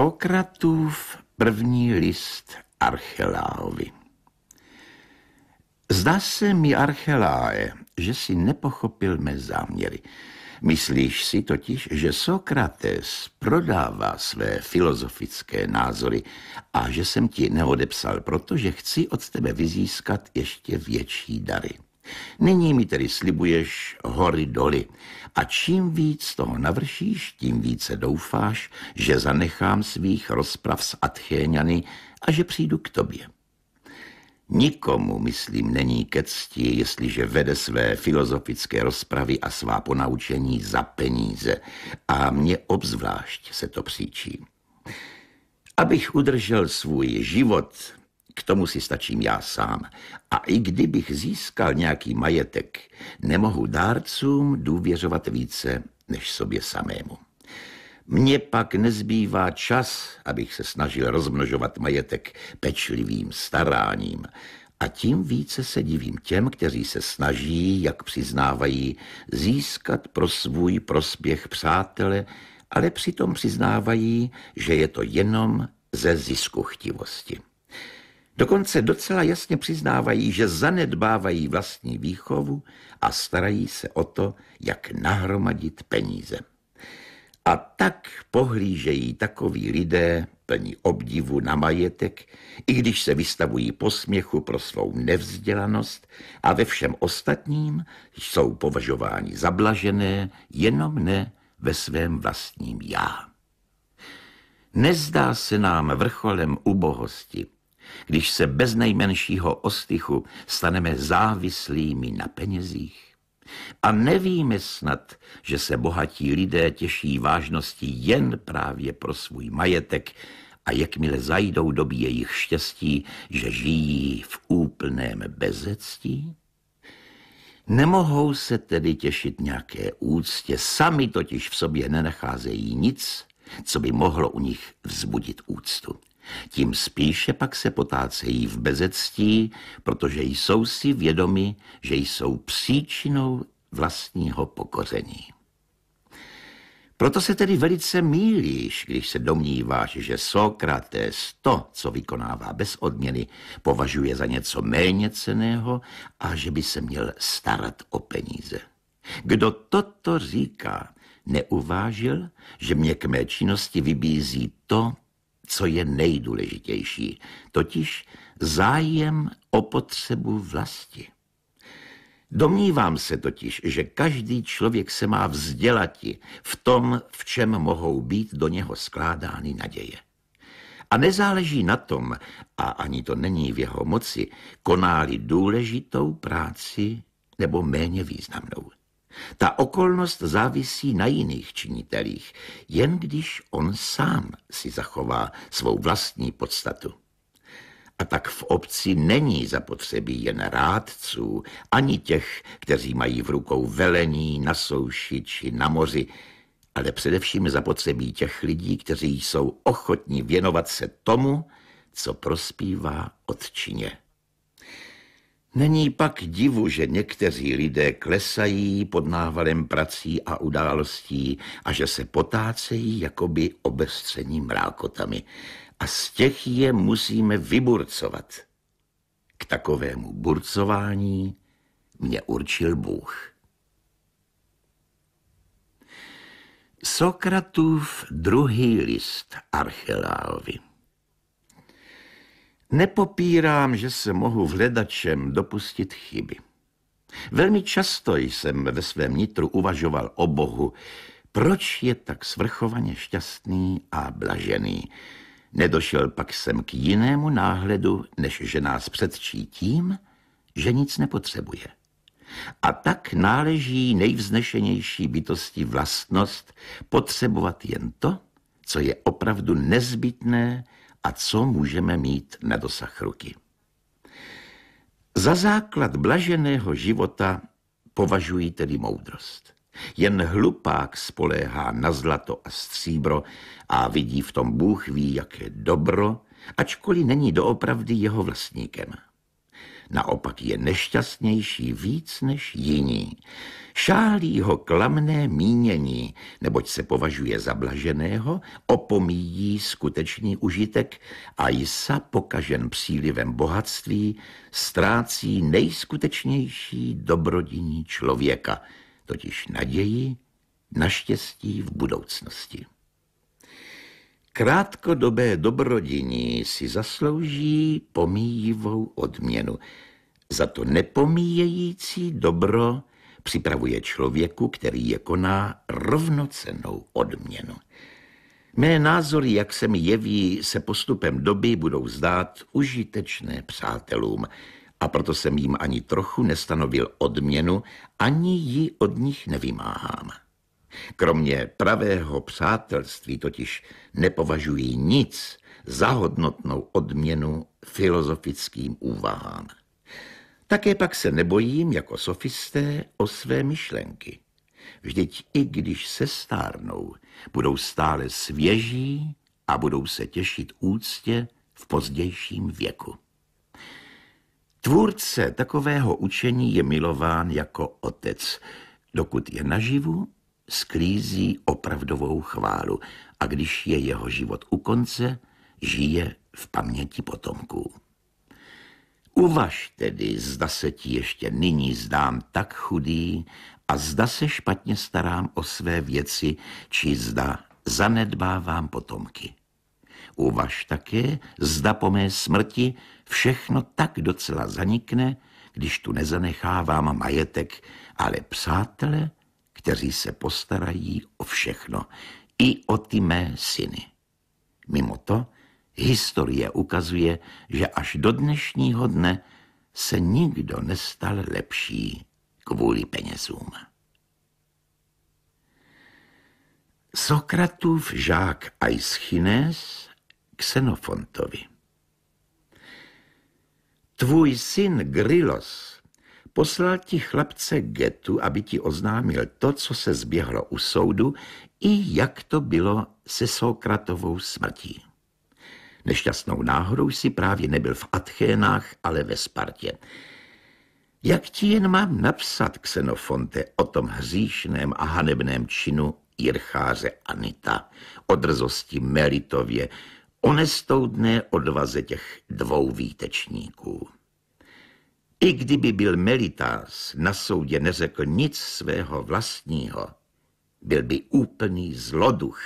Sokratův první list Archeláovi. Zdá se mi, Archeláe, že si nepochopil mé záměry. Myslíš si totiž, že Sokrates prodává své filozofické názory a že jsem ti neodepsal, protože chci od tebe vyzískat ještě větší dary. Nyní mi tedy slibuješ hory doly. A čím víc toho navršíš, tím více doufáš, že zanechám svých rozprav s Atchéňany a že přijdu k tobě. Nikomu, myslím, není ke cti, jestliže vede své filozofické rozpravy a svá ponaučení za peníze. A mě obzvlášť se to příčí. Abych udržel svůj život, k tomu si stačím já sám. A i kdybych získal nějaký majetek, nemohu dárcům důvěřovat více než sobě samému. Mně pak nezbývá čas, abych se snažil rozmnožovat majetek pečlivým staráním. A tím více se divím těm, kteří se snaží, jak přiznávají, získat pro svůj prospěch přátele, ale přitom přiznávají, že je to jenom ze ziskuchtivosti. Dokonce docela jasně přiznávají, že zanedbávají vlastní výchovu a starají se o to, jak nahromadit peníze. A tak pohlížejí takoví lidé plní obdivu na majetek, i když se vystavují posměchu pro svou nevzdělanost a ve všem ostatním jsou považováni za blažené, jenom ne ve svém vlastním já. Nezdá se nám vrcholem ubohosti když se bez nejmenšího ostychu staneme závislými na penězích? A nevíme snad, že se bohatí lidé těší vážnosti jen právě pro svůj majetek a jakmile zajdou doby jejich štěstí, že žijí v úplném bezectí? Nemohou se tedy těšit nějaké úctě, sami totiž v sobě nenacházejí nic, co by mohlo u nich vzbudit úctu. Tím spíše pak se potácejí v bezectí, protože jsou si vědomi, že jsou příčinou vlastního pokoření. Proto se tedy velice mílíš, když se domníváš, že Sokrates to, co vykonává bez odměny, považuje za něco méně ceného a že by se měl starat o peníze. Kdo toto říká, neuvážil, že mě k mé činnosti vybízí to, co je nejdůležitější, totiž zájem o potřebu vlasti. Domnívám se totiž, že každý člověk se má vzdělati v tom, v čem mohou být do něho skládány naděje. A nezáleží na tom, a ani to není v jeho moci, konáli důležitou práci nebo méně významnou. Ta okolnost závisí na jiných činitelích, jen když on sám si zachová svou vlastní podstatu. A tak v obci není zapotřebí jen rádců, ani těch, kteří mají v rukou velení na souši či na moři, ale především zapotřebí těch lidí, kteří jsou ochotní věnovat se tomu, co prospívá odčině. Není pak divu, že někteří lidé klesají pod návalem prací a událostí a že se potácejí jakoby obestření mrákotami. A z těch je musíme vyburcovat. K takovému burcování mě určil Bůh. Sokratův druhý list Archeláovi Nepopírám, že se mohu v hledačem dopustit chyby. Velmi často jsem ve svém nitru uvažoval o Bohu, proč je tak svrchovaně šťastný a blažený. Nedošel pak jsem k jinému náhledu, než že nás předčí tím, že nic nepotřebuje. A tak náleží nejvznešenější bytosti vlastnost potřebovat jen to, co je opravdu nezbytné a co můžeme mít na dosah ruky. Za základ blaženého života považují tedy moudrost. Jen hlupák spoléhá na zlato a stříbro a vidí v tom Bůh ví, jaké dobro, ačkoliv není doopravdy jeho vlastníkem naopak je nešťastnější víc než jiní. Šálí ho klamné mínění, neboť se považuje za blaženého, opomíjí skutečný užitek a jsa pokažen přílivem bohatství ztrácí nejskutečnější dobrodiní člověka, totiž naději na štěstí v budoucnosti. Krátkodobé dobrodiní si zaslouží pomíjivou odměnu. Za to nepomíjející dobro připravuje člověku, který je koná rovnocenou odměnu. Mé názory, jak se mi jeví, se postupem doby budou zdát užitečné přátelům a proto jsem jim ani trochu nestanovil odměnu, ani ji od nich nevymáhám. Kromě pravého přátelství totiž nepovažují nic za hodnotnou odměnu filozofickým úvahám. Také pak se nebojím jako sofisté o své myšlenky. Vždyť i když se stárnou, budou stále svěží a budou se těšit úctě v pozdějším věku. Tvůrce takového učení je milován jako otec, dokud je naživu sklízí opravdovou chválu a když je jeho život u konce, žije v paměti potomků. Uvaž tedy, zda se ti ještě nyní zdám tak chudý a zda se špatně starám o své věci, či zda zanedbávám potomky. Uvaž také, zda po mé smrti všechno tak docela zanikne, když tu nezanechávám majetek, ale přátele kteří se postarají o všechno, i o ty mé syny. Mimo to, historie ukazuje, že až do dnešního dne se nikdo nestal lepší kvůli penězům. Sokratův žák Aischines Xenofontovi. Tvůj syn Grylos poslal ti chlapce Getu, aby ti oznámil to, co se zběhlo u soudu, i jak to bylo se Sokratovou smrtí. Nešťastnou náhodou si právě nebyl v Atchénách, ale ve Spartě. Jak ti jen mám napsat, Xenofonte, o tom hříšném a hanebném činu Jircháře Anita, o drzosti Melitově, o nestoudné odvaze těch dvou výtečníků. I kdyby byl Melitás na soudě neřekl nic svého vlastního, byl by úplný zloduch.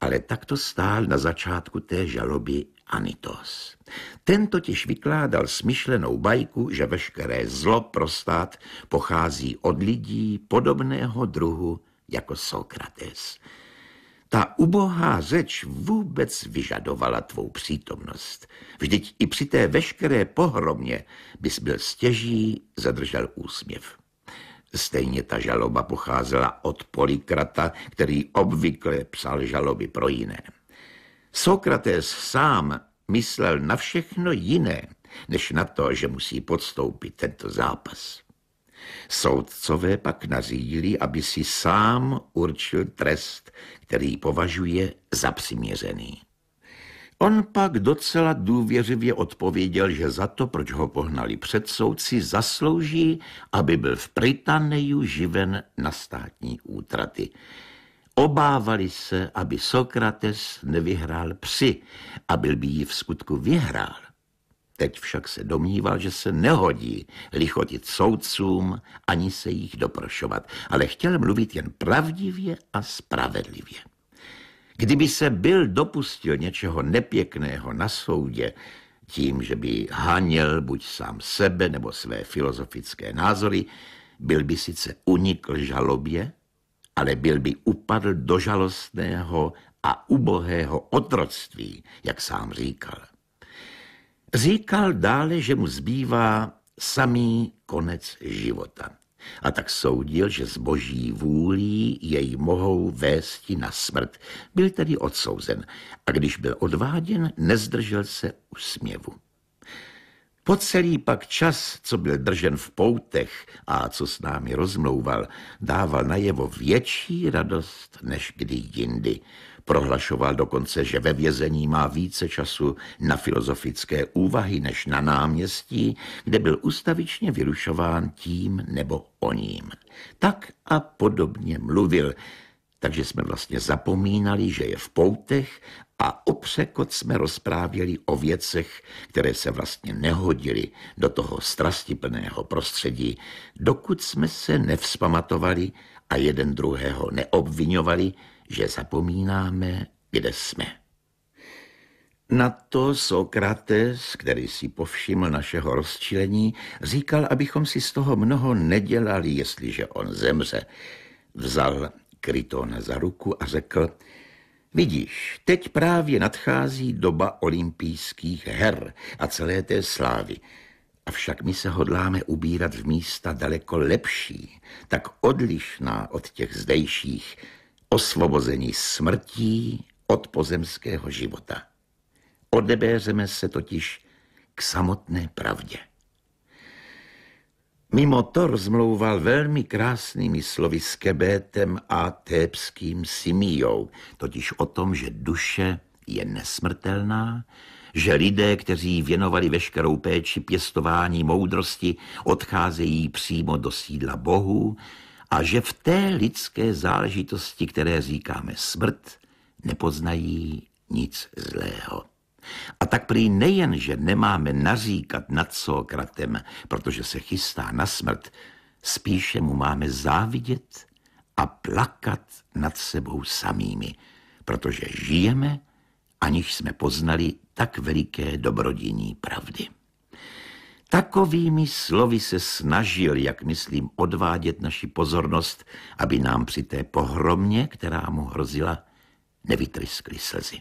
Ale takto stál na začátku té žaloby Anitos. Ten totiž vykládal smyšlenou bajku, že veškeré zlo pro stát pochází od lidí podobného druhu jako Sokrates. Ta ubohá řeč vůbec vyžadovala tvou přítomnost. Vždyť i při té veškeré pohromě bys byl stěží, zadržel úsměv. Stejně ta žaloba pocházela od Polikrata, který obvykle psal žaloby pro jiné. Sokrates sám myslel na všechno jiné, než na to, že musí podstoupit tento zápas. Soudcové pak nařídili, aby si sám určil trest, který považuje za přiměřený. On pak docela důvěřivě odpověděl, že za to, proč ho pohnali před soudci, zaslouží, aby byl v Britanneju živen na státní útraty. Obávali se, aby Sokrates nevyhrál psi a byl by ji v skutku vyhrál Teď však se domníval, že se nehodí lichotit soudcům ani se jich doprošovat, ale chtěl mluvit jen pravdivě a spravedlivě. Kdyby se byl dopustil něčeho nepěkného na soudě, tím, že by haněl buď sám sebe nebo své filozofické názory, byl by sice unikl žalobě, ale byl by upadl do žalostného a ubohého otroctví, jak sám říkal. Říkal dále, že mu zbývá samý konec života. A tak soudil, že s boží vůlí jej mohou vésti na smrt. Byl tedy odsouzen a když byl odváděn, nezdržel se usměvu. Po celý pak čas, co byl držen v poutech a co s námi rozmlouval, dával najevo větší radost než kdy jindy. Prohlašoval dokonce, že ve vězení má více času na filozofické úvahy než na náměstí, kde byl ustavičně vyrušován tím nebo oním. Tak a podobně mluvil, takže jsme vlastně zapomínali, že je v poutech a opřekot jsme rozprávěli o věcech, které se vlastně nehodily do toho strastiplného prostředí, dokud jsme se nevzpamatovali a jeden druhého neobvinovali, že zapomínáme, kde jsme. Na to Sokrates, který si povšiml našeho rozčilení, říkal, abychom si z toho mnoho nedělali, jestliže on zemře. Vzal Kryton za ruku a řekl, vidíš, teď právě nadchází doba olympijských her a celé té slávy. Avšak my se hodláme ubírat v místa daleko lepší, tak odlišná od těch zdejších, Osvobození smrtí od pozemského života. Odebéřeme se totiž k samotné pravdě. Mimo to rozmlouval velmi krásnými slovy s Kebétem a tépským Simíjou, totiž o tom, že duše je nesmrtelná, že lidé, kteří věnovali veškerou péči pěstování moudrosti, odcházejí přímo do sídla Bohu, a že v té lidské záležitosti, které říkáme smrt, nepoznají nic zlého. A tak prý nejen, že nemáme naříkat nad Sokratem, protože se chystá na smrt, spíše mu máme závidět a plakat nad sebou samými, protože žijeme, aniž jsme poznali tak veliké dobrodění pravdy. Takovými slovy se snažil, jak myslím, odvádět naši pozornost, aby nám při té pohromě, která mu hrozila, nevytryskly slzy.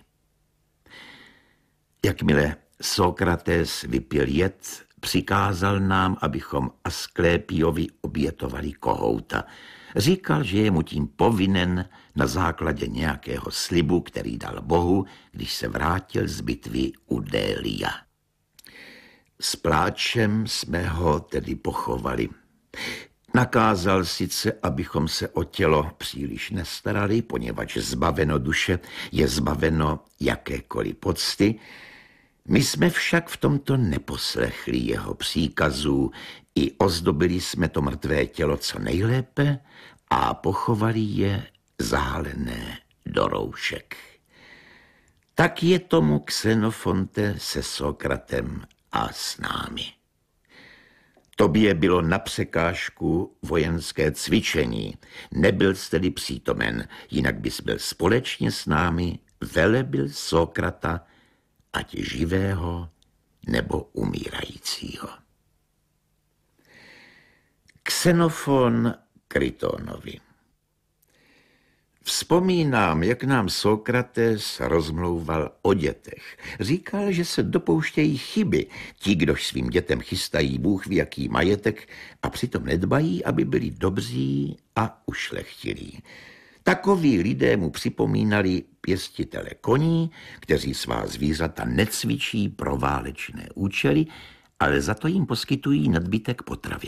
Jakmile Sokrates vypil jed, přikázal nám, abychom Asklepiovi obětovali kohouta. Říkal, že je mu tím povinen na základě nějakého slibu, který dal Bohu, když se vrátil z bitvy u Délia. S pláčem jsme ho tedy pochovali. Nakázal sice, abychom se o tělo příliš nestarali, poněvadž zbaveno duše je zbaveno jakékoliv pocty, my jsme však v tomto neposlechli jeho příkazů i ozdobili jsme to mrtvé tělo co nejlépe a pochovali je zahalené do roušek. Tak je tomu Xenofonte se Sokratem a s námi. Tobě bylo na překážku vojenské cvičení. Nebyl jsi tedy přítomen, jinak bys byl společně s námi, velebil Sokrata, ať živého nebo umírajícího. Xenofon Krytonovi Vzpomínám, jak nám Sokrates rozmlouval o dětech. Říkal, že se dopouštějí chyby, ti, kdož svým dětem chystají Bůh v jaký majetek a přitom nedbají, aby byli dobří a ušlechtilí. Takoví lidé mu připomínali pěstitele koní, kteří svá zvířata necvičí pro válečné účely, ale za to jim poskytují nadbytek potravy.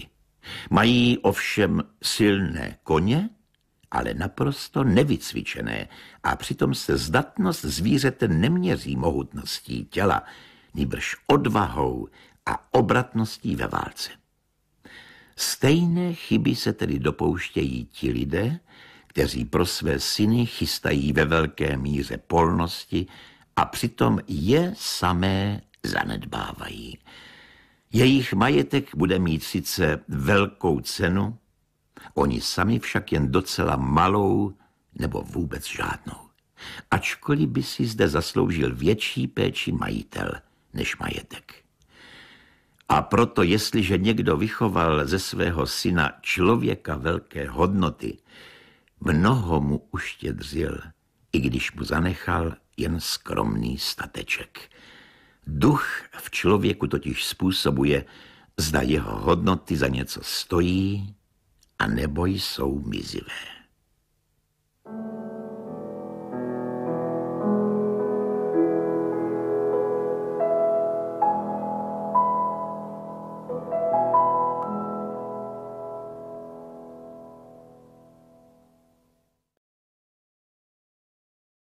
Mají ovšem silné koně, ale naprosto nevycvičené a přitom se zdatnost zvířete neměří mohutností těla, nýbrž odvahou a obratností ve válce. Stejné chyby se tedy dopouštějí ti lidé, kteří pro své syny chystají ve velké míře polnosti a přitom je samé zanedbávají. Jejich majetek bude mít sice velkou cenu, Oni sami však jen docela malou nebo vůbec žádnou. Ačkoliv by si zde zasloužil větší péči majitel než majetek. A proto, jestliže někdo vychoval ze svého syna člověka velké hodnoty, mnoho mu uštědřil, i když mu zanechal jen skromný stateček. Duch v člověku totiž způsobuje, zda jeho hodnoty za něco stojí a nebo jsou mizivé.